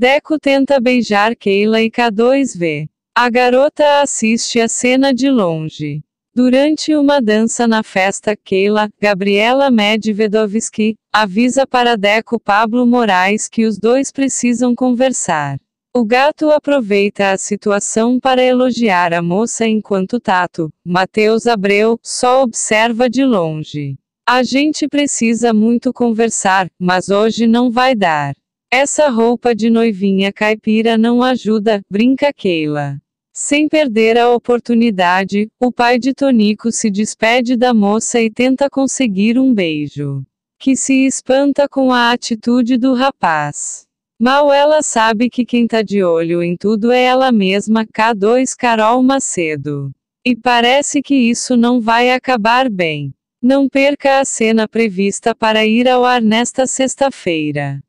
Deco tenta beijar Keila e K2V. A garota assiste a cena de longe. Durante uma dança na festa, Keila, Gabriela Medvedovsky, avisa para Deco Pablo Moraes que os dois precisam conversar. O gato aproveita a situação para elogiar a moça enquanto Tato, Matheus Abreu, só observa de longe. A gente precisa muito conversar, mas hoje não vai dar. Essa roupa de noivinha caipira não ajuda, brinca Keila. Sem perder a oportunidade, o pai de Tonico se despede da moça e tenta conseguir um beijo. Que se espanta com a atitude do rapaz. Mal ela sabe que quem tá de olho em tudo é ela mesma, K2 Carol Macedo. E parece que isso não vai acabar bem. Não perca a cena prevista para ir ao ar nesta sexta-feira.